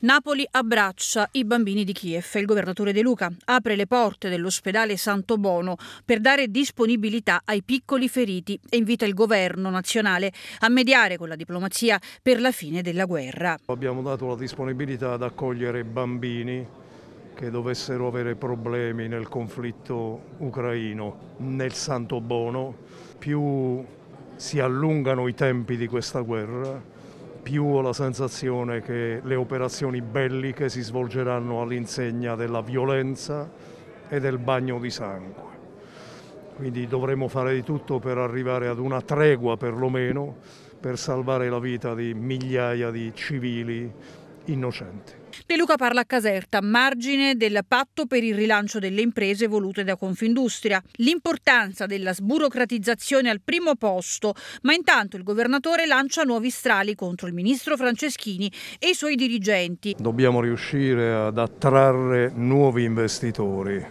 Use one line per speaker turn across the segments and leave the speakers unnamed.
Napoli abbraccia i bambini di Kiev. Il governatore De Luca apre le porte dell'ospedale Santo Bono per dare disponibilità ai piccoli feriti e invita il governo nazionale a mediare con la diplomazia per la fine della guerra.
Abbiamo dato la disponibilità ad accogliere bambini che dovessero avere problemi nel conflitto ucraino nel Santo Bono. Più si allungano i tempi di questa guerra, più ho la sensazione che le operazioni belliche si svolgeranno all'insegna della violenza e del bagno di sangue. Quindi dovremo fare di tutto per arrivare ad una tregua perlomeno per salvare la vita di migliaia di civili innocenti.
De Luca parla a Caserta, margine del patto per il rilancio delle imprese volute da Confindustria. L'importanza della sburocratizzazione al primo posto, ma intanto il governatore lancia nuovi strali contro il ministro Franceschini e i suoi dirigenti.
Dobbiamo riuscire ad attrarre nuovi investitori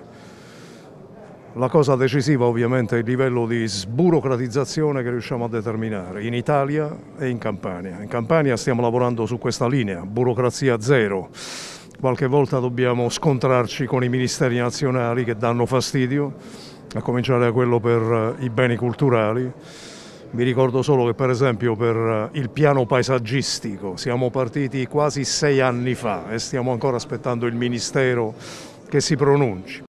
la cosa decisiva ovviamente è il livello di sburocratizzazione che riusciamo a determinare in Italia e in Campania. In Campania stiamo lavorando su questa linea, burocrazia zero. Qualche volta dobbiamo scontrarci con i ministeri nazionali che danno fastidio, a cominciare da quello per eh, i beni culturali. Mi ricordo solo che per esempio per eh, il piano paesaggistico siamo partiti quasi sei anni fa e stiamo ancora aspettando il Ministero che si pronunci.